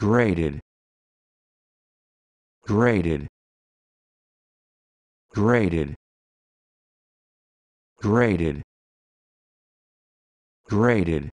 graded graded graded graded graded